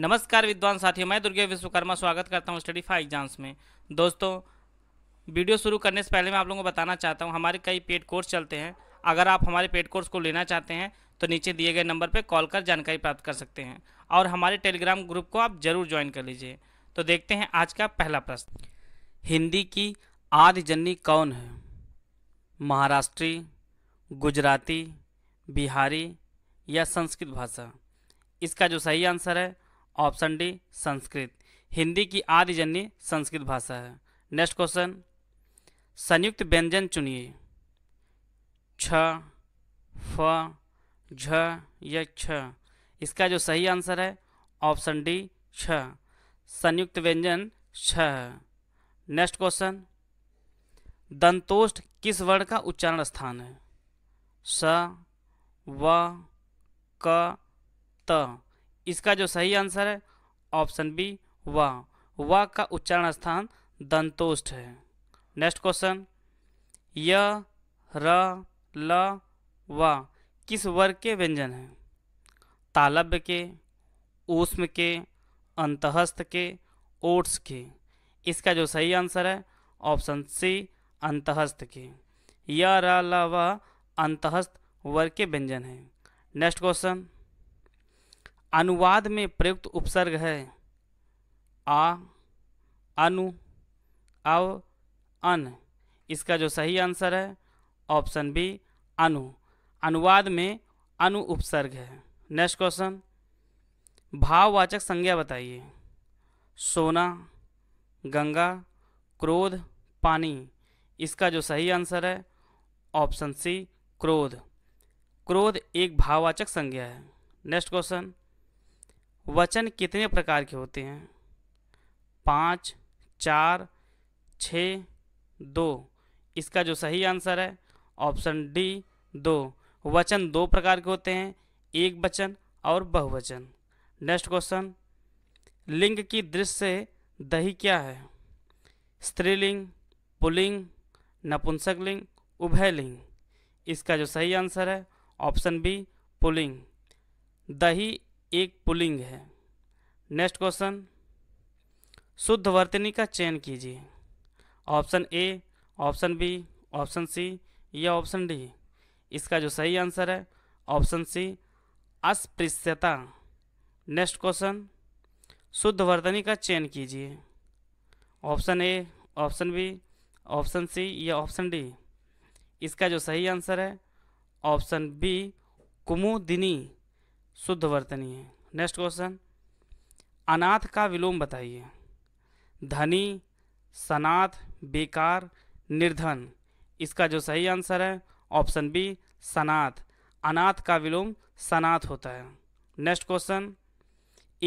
नमस्कार विद्वान साथियों मैं दुर्गा विश्वकर्मा स्वागत करता हूं स्टडी फाइव एग्जाम्स में दोस्तों वीडियो शुरू करने से पहले मैं आप लोगों को बताना चाहता हूं हमारे कई पेड कोर्स चलते हैं अगर आप हमारे पेड कोर्स को लेना चाहते हैं तो नीचे दिए गए नंबर पर कॉल कर जानकारी प्राप्त कर सकते हैं और हमारे टेलीग्राम ग्रुप को आप जरूर ज्वाइन कर लीजिए तो देखते हैं आज का पहला प्रश्न हिंदी की आदिजन्नी कौन है महाराष्ट्री गुजराती बिहारी या संस्कृत भाषा इसका जो सही आंसर है ऑप्शन डी संस्कृत हिंदी की आदि जन्य संस्कृत भाषा है नेक्स्ट क्वेश्चन संयुक्त व्यंजन चुनिए छ फ झ छ इसका जो सही आंसर है ऑप्शन डी छ संयुक्त व्यंजन छ है नेक्स्ट क्वेश्चन दंतोष्ट किस वर्ण का उच्चारण स्थान है स व क त इसका जो सही आंसर है ऑप्शन बी वाह वाह का उच्चारण स्थान दंतोष्ठ है नेक्स्ट क्वेश्चन य र ल व किस वर्ग के व्यंजन हैं तालब्य के ऊष्म के अंतहस्त के ओट्स के इसका जो सही आंसर है ऑप्शन सी अंतहस्त के या र ल व अंतहस्त वर्ग के व्यंजन हैं नेक्स्ट क्वेश्चन अनुवाद में प्रयुक्त उपसर्ग है आ अनु अव अन इसका जो सही आंसर है ऑप्शन बी अनु अनुवाद में अनु उपसर्ग है नेक्स्ट क्वेश्चन भाववाचक संज्ञा बताइए सोना गंगा क्रोध पानी इसका जो सही आंसर है ऑप्शन सी क्रोध क्रोध एक भाववाचक संज्ञा है नेक्स्ट क्वेश्चन वचन कितने प्रकार के होते हैं पाँच चार छ दो इसका जो सही आंसर है ऑप्शन डी दो वचन दो प्रकार के होते हैं एक वचन और बहुवचन नेक्स्ट क्वेश्चन लिंग की दृष्टि से दही क्या है स्त्रीलिंग पुलिंग नपुंसकलिंग लिंग इसका जो सही आंसर है ऑप्शन बी पुलिंग दही एक पुलिंग है नेक्स्ट क्वेश्चन शुद्ध वर्तनी का चयन कीजिए option A option B option C या ऑप्शन डी इसका जो सही आंसर है ऑप्शन सी अस्पृश्यता नेक्स्ट क्वेश्चन शुद्ध वर्तनी का चयन कीजिए option A option B option C या ऑप्शन डी इसका जो सही आंसर है ऑप्शन बी कुमुदिनी शुद्ध वर्तनी है नेक्स्ट क्वेश्चन अनाथ का विलोम बताइए धनी सनाथ बेकार निर्धन इसका जो सही आंसर है ऑप्शन बी सनाथ अनाथ का विलोम सनाथ होता है नेक्स्ट क्वेश्चन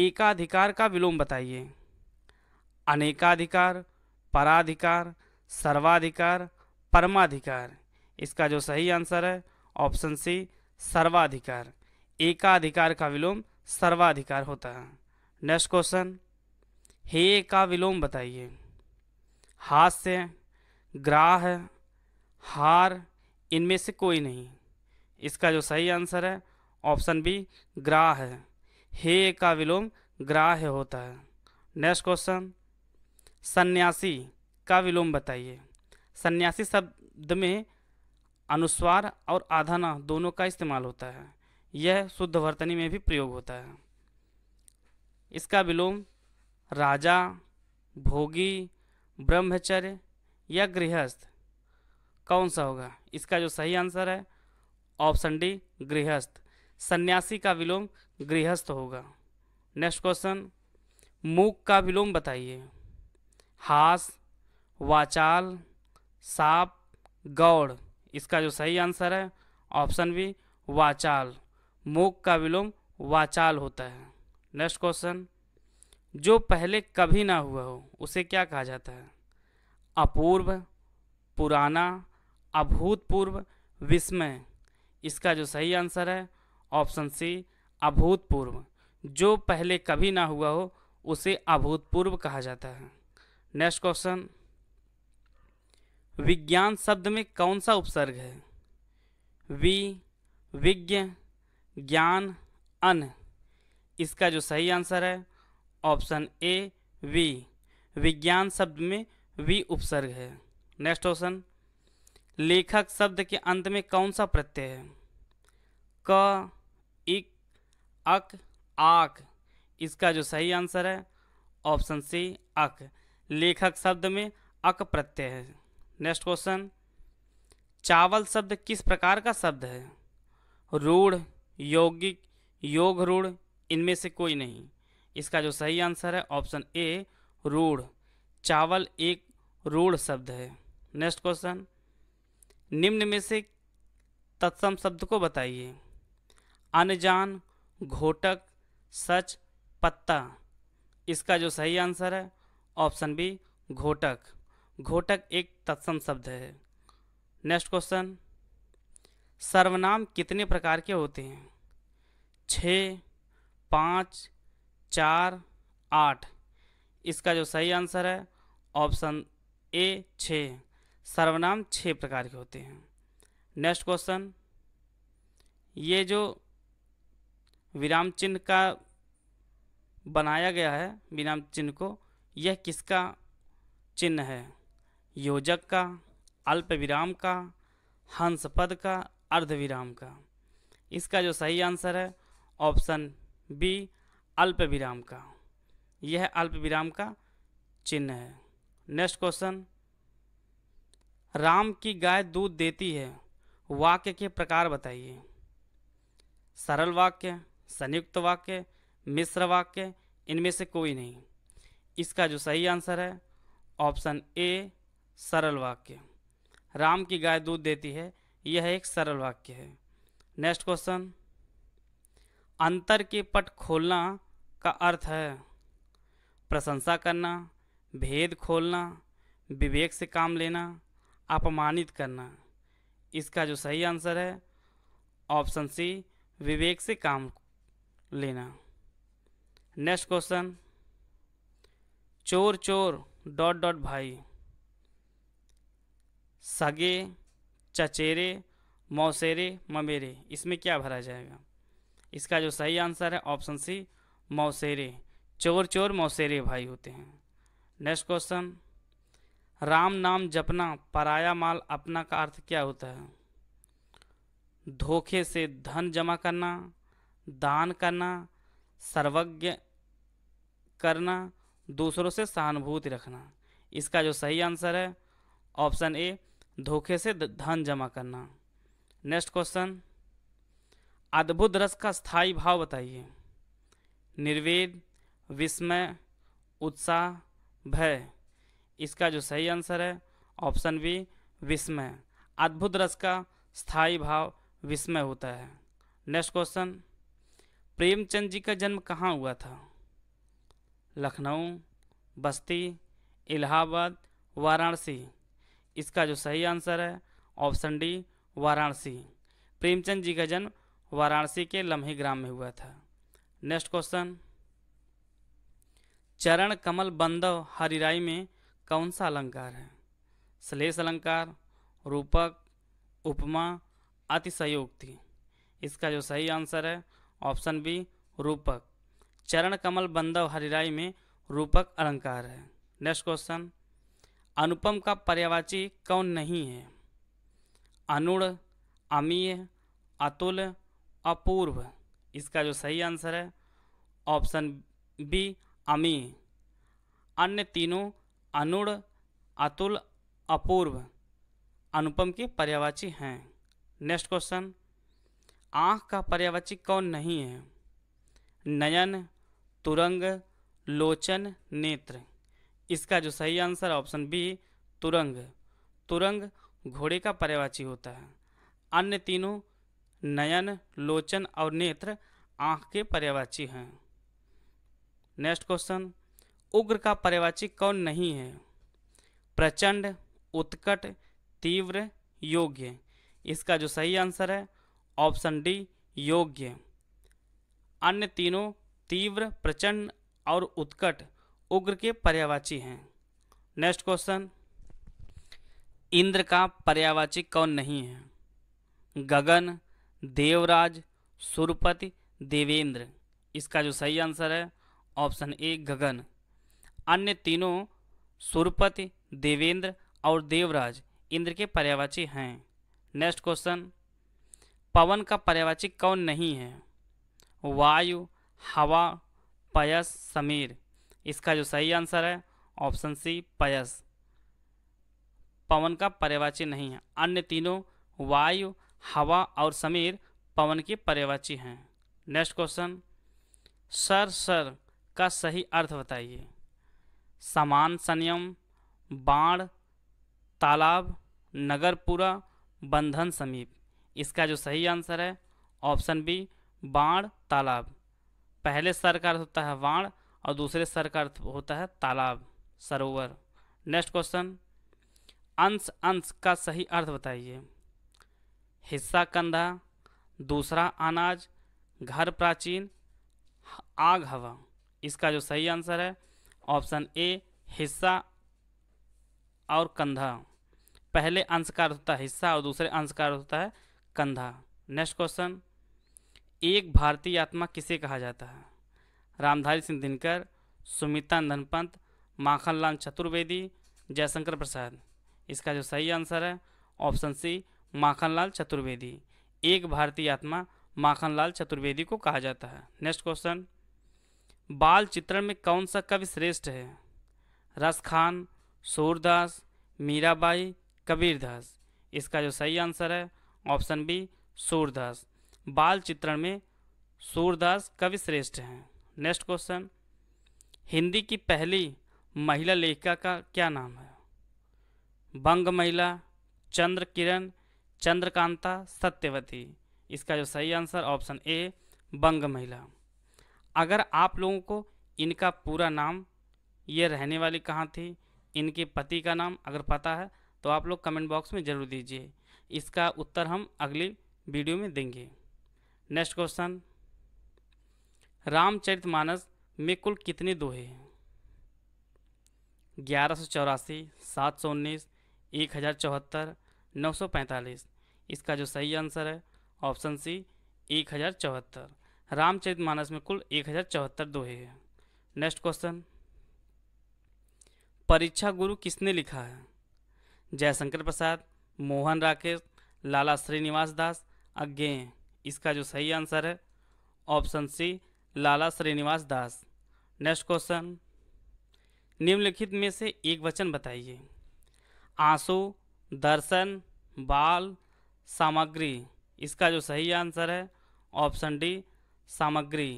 एकाधिकार का विलोम बताइए अनेकाधिकार पराधिकार सर्वाधिकार परमाधिकार इसका जो सही आंसर है ऑप्शन सी सर्वाधिकार एकाधिकार का विलोम सर्वाधिकार होता है नेक्स्ट क्वेश्चन हे का विलोम बताइए हास्य ग्राह हार इनमें से कोई नहीं इसका जो सही आंसर है ऑप्शन बी ग्राह है हे का विलोम है होता है नेक्स्ट क्वेश्चन सन्यासी का विलोम बताइए सन्यासी शब्द में अनुस्वार और आधाना दोनों का इस्तेमाल होता है यह शुद्ध वर्तनी में भी प्रयोग होता है इसका विलोम राजा भोगी ब्रह्मचर्य या गृहस्थ कौन सा होगा इसका जो सही आंसर है ऑप्शन डी गृहस्थ सन्यासी का विलोम गृहस्थ होगा नेक्स्ट क्वेश्चन मूक का विलोम बताइए हास वाचाल साप गौड़ इसका जो सही आंसर है ऑप्शन बी वाचाल मोक का विलोम वाचाल होता है नेक्स्ट क्वेश्चन जो पहले कभी ना हुआ हो उसे क्या कहा जाता है अपूर्व पुराना अभूतपूर्व विस्मय इसका जो सही आंसर है ऑप्शन सी अभूतपूर्व जो पहले कभी ना हुआ हो उसे अभूतपूर्व कहा जाता है नेक्स्ट क्वेश्चन विज्ञान शब्द में कौन सा उपसर्ग है वी विज्ञ ज्ञान अन इसका जो सही आंसर है ऑप्शन ए वी विज्ञान शब्द में वी उपसर्ग है नेक्स्ट क्वेश्चन लेखक शब्द के अंत में कौन सा प्रत्यय है क इक अक आक इसका जो सही आंसर है ऑप्शन सी अक लेखक शब्द में अक प्रत्यय है नेक्स्ट क्वेश्चन चावल शब्द किस प्रकार का शब्द है रूढ़ यौगिक योग रूढ़ इनमें से कोई नहीं इसका जो सही आंसर है ऑप्शन ए रूढ़ चावल एक रूढ़ शब्द है नेक्स्ट क्वेश्चन निम्न में से तत्सम शब्द को बताइए अनजान घोटक सच पत्ता इसका जो सही आंसर है ऑप्शन बी घोटक घोटक एक तत्सम शब्द है नेक्स्ट क्वेश्चन सर्वनाम कितने प्रकार के होते हैं छ पाँच चार आठ इसका जो सही आंसर है ऑप्शन ए छ सर्वनाम छः प्रकार के होते हैं नेक्स्ट क्वेश्चन ये जो विराम चिन्ह का बनाया गया है विराम चिन्ह को यह किसका चिन्ह है योजक का अल्प विराम का हंसपद का अर्धविराम का इसका जो सही आंसर है ऑप्शन बी अल्प विराम का यह अल्प विराम का चिन्ह है नेक्स्ट क्वेश्चन राम की गाय दूध देती है वाक्य के प्रकार बताइए सरल वाक्य संयुक्त वाक्य मिश्र वाक्य इनमें से कोई नहीं इसका जो सही आंसर है ऑप्शन ए सरल वाक्य राम की गाय दूध देती है यह एक सरल वाक्य है नेक्स्ट क्वेश्चन अंतर के पट खोलना का अर्थ है प्रशंसा करना भेद खोलना विवेक से काम लेना अपमानित करना इसका जो सही आंसर है ऑप्शन सी विवेक से काम लेना नेक्स्ट क्वेश्चन चोर चोर डॉट डॉट भाई सगे चचेरे मौसेरे ममेरे इसमें क्या भरा जाएगा इसका जो सही आंसर है ऑप्शन सी मौसेरे चोर चोर मौसेरे भाई होते हैं नेक्स्ट क्वेश्चन राम नाम जपना पराया माल अपना का अर्थ क्या होता है धोखे से धन जमा करना दान करना सर्वज्ञ करना दूसरों से सहानुभूति रखना इसका जो सही आंसर है ऑप्शन ए धोखे से धन जमा करना नेक्स्ट क्वेश्चन अद्भुत रस का स्थायी भाव बताइए निर्वेद विस्मय उत्साह भय इसका जो सही आंसर है ऑप्शन बी विस्मय अद्भुत रस का स्थायी भाव विस्मय होता है नेक्स्ट क्वेश्चन प्रेमचंद जी का जन्म कहाँ हुआ था लखनऊ बस्ती इलाहाबाद वाराणसी इसका जो सही आंसर है ऑप्शन डी वाराणसी प्रेमचंद जी का जन्म वाराणसी के लम्ही ग्राम में हुआ था नेक्स्ट क्वेश्चन चरण कमल बंदव हरिराई में कौन सा अलंकार है श्लेष अलंकार रूपक उपमा अतिशयोक्ति इसका जो सही आंसर है ऑप्शन बी रूपक चरण कमल बंदव हरिराई में रूपक अलंकार है नेक्स्ट क्वेश्चन अनुपम का पर्यावाची कौन नहीं है अनुड़ अमीय अतुल अपूर्व इसका जो सही आंसर है ऑप्शन बी अमी अन्य तीनों अनुड़ अतुल अपूर्व अनुपम के पर्यावाची हैं नेक्स्ट क्वेश्चन आँख का पर्यावाची कौन नहीं है नयन तुरंग लोचन नेत्र इसका जो सही आंसर ऑप्शन बी तुरंग तुरंग घोड़े का पर्यावाची होता है अन्य तीनों नयन लोचन और नेत्र आंख के पर्यावाची हैं नेक्स्ट क्वेश्चन उग्र का पर्यावाची कौन नहीं है प्रचंड उत्कट तीव्र योग्य इसका जो सही आंसर है ऑप्शन डी योग्य अन्य तीनों तीव्र प्रचंड और उत्कट उग्र के पर्यावाची हैं नेक्स्ट क्वेश्चन इंद्र का पर्यावाची कौन नहीं है गगन देवराज सुरपति देवेंद्र इसका जो सही आंसर है ऑप्शन ए गगन अन्य तीनों सुरपति देवेंद्र और देवराज इंद्र के पर्यावाची हैं नेक्स्ट क्वेश्चन पवन का पर्यावाची कौन नहीं है वायु हवा पयस समीर इसका जो सही आंसर है ऑप्शन सी पयस पवन का पर्यावाची नहीं है अन्य तीनों वायु हवा और समीर पवन की पर्यवाची हैं नेक्स्ट क्वेश्चन सर सर का सही अर्थ बताइए समान संयम बाण तालाब नगरपुरा बंधन समीप इसका जो सही आंसर है ऑप्शन बी बाण तालाब पहले सर का अर्थ होता है बाण और दूसरे सर का अर्थ होता है तालाब सरोवर नेक्स्ट क्वेश्चन अंश अंश का सही अर्थ बताइए हिस्सा कंधा दूसरा अनाज घर प्राचीन आग हवा इसका जो सही आंसर है ऑप्शन ए हिस्सा और कंधा पहले अंशकार होता है हिस्सा और दूसरे अंशकार होता है कंधा नेक्स्ट क्वेश्चन एक भारतीय आत्मा किसे कहा जाता है रामधारी सिंह दिनकर सुमिता धनपंत माखनलाल चतुर्वेदी जयशंकर प्रसाद इसका जो सही आंसर है ऑप्शन सी माखनलाल चतुर्वेदी एक भारतीय आत्मा माखनलाल चतुर्वेदी को कहा जाता है नेक्स्ट क्वेश्चन बाल चित्रण में कौन सा कवि श्रेष्ठ है रस खान सूरदास मीराबाई कबीरदास इसका जो सही आंसर है ऑप्शन बी सूरदास बाल चित्रण में सूरदास कवि श्रेष्ठ हैं नेक्स्ट क्वेश्चन हिंदी की पहली महिला लेखिका का क्या नाम है बंग महिला चंद्र किरण चंद्रकांता सत्यवती इसका जो सही आंसर ऑप्शन ए बंग महिला अगर आप लोगों को इनका पूरा नाम ये रहने वाली कहाँ थी इनके पति का नाम अगर पता है तो आप लोग कमेंट बॉक्स में ज़रूर दीजिए इसका उत्तर हम अगली वीडियो में देंगे नेक्स्ट क्वेश्चन रामचरितमानस में कुल कितने दोहे हैं ग्यारह सौ चौरासी सात सौ उन्नीस एक हज़ार चौहत्तर 945 इसका जो सही आंसर है ऑप्शन सी एक हज़ार चौहत्तर रामचरित मानस में कुल एक हज़ार चौहत्तर दोहे हैं नेक्स्ट क्वेश्चन परीक्षा गुरु किसने लिखा है जयशंकर प्रसाद मोहन राकेश लाला श्रीनिवास दास अज्ञे इसका जो सही आंसर है option C Lala Shrinivas Das next question निम्नलिखित में से एक वचन बताइए आंसू दर्शन बाल सामग्री इसका जो सही आंसर है ऑप्शन डी सामग्री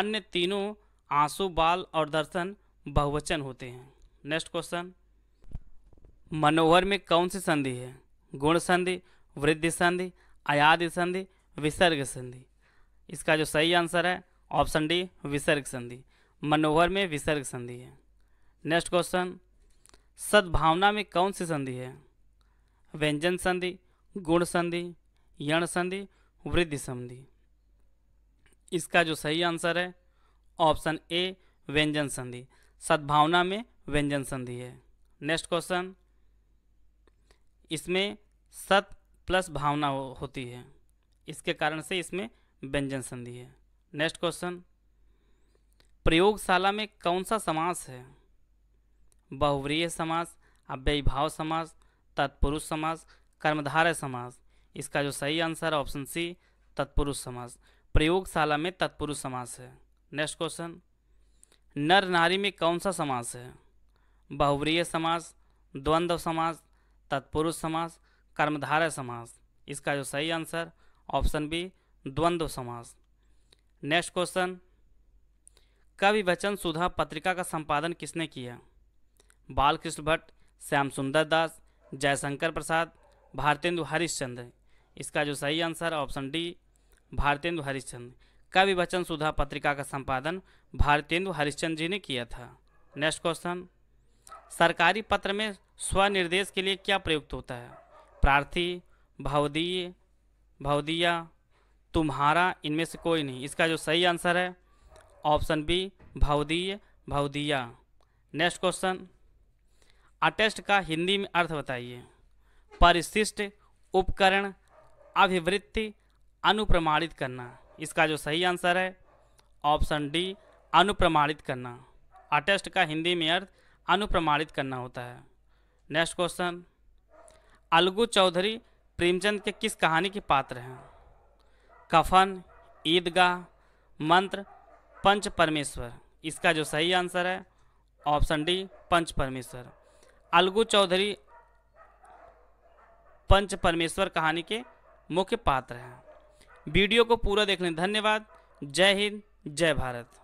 अन्य तीनों आंसू बाल और दर्शन बहुवचन होते हैं नेक्स्ट क्वेश्चन मनोहर में कौन सी संधि है गुण संधि वृद्धि संधि अयाधि संधि विसर्ग संधि इसका जो सही आंसर है ऑप्शन डी विसर्ग संधि मनोहर में विसर्ग संधि है नेक्स्ट क्वेश्चन सद्भावना में कौन सी संधि है व्यंजन संधि गुण संधि यण संधि वृद्धि संधि इसका जो सही आंसर है ऑप्शन ए व्यंजन संधि सद्भावना में व्यंजन संधि है नेक्स्ट क्वेश्चन इसमें सत प्लस भावना हो, होती है इसके कारण से इसमें व्यंजन संधि है नेक्स्ट क्वेश्चन प्रयोगशाला में कौन सा समास है बहुव्रीय समास अव्ययभाव समास तत्पुरुष समास कर्मधारय समास इसका जो सही आंसर है ऑप्शन सी तत्पुरुष समास प्रयोगशाला में तत्पुरुष समास है नेक्स्ट क्वेश्चन नर नारी में कौन सा समास है बहुवरीय समास द्वंद्व समास तत्पुरुष समास कर्मधारय समास इसका जो सही आंसर ऑप्शन बी द्वंद्व समास नेक्स्ट क्वेश्चन कवि वचन सुधा पत्रिका का संपादन किसने किया बालकृष्ण भट्ट श्याम सुंदर दास जयशंकर प्रसाद भारतेंदु हरिश्चंद्र इसका जो सही answer option D Bharatendu Harishchandra Kavi Vachan सुधा पत्रिका का संपादन भारतेंदु हरिश्चंद्र जी ने किया था नेक्स्ट क्वेश्चन सरकारी पत्र में स्वनिर्देश के लिए क्या प्रयुक्त होता है प्रार्थी भवदीय भवदिया तुम्हारा इनमें से कोई नहीं इसका जो सही आंसर है ऑप्शन बी भवदीय भवदिया नेक्स्ट क्वेश्चन अटेस्ट का हिंदी में अर्थ बताइए परिशिष्ट उपकरण अभिवृत्ति अनुप्रमाणित करना इसका जो सही आंसर है ऑप्शन डी अनुप्रमाणित करना अटेस्ट का हिंदी में अर्थ अनुप्रमाणित करना होता है नेक्स्ट क्वेश्चन अलगू चौधरी प्रेमचंद के किस कहानी के पात्र हैं कफन ईदगाह मंत्र पंच परमेश्वर इसका जो सही आंसर है ऑप्शन डी पंच परमेश्वर अलगू चौधरी पंच परमेश्वर कहानी के मुख्य पात्र हैं वीडियो को पूरा देखने धन्यवाद जय हिंद जय भारत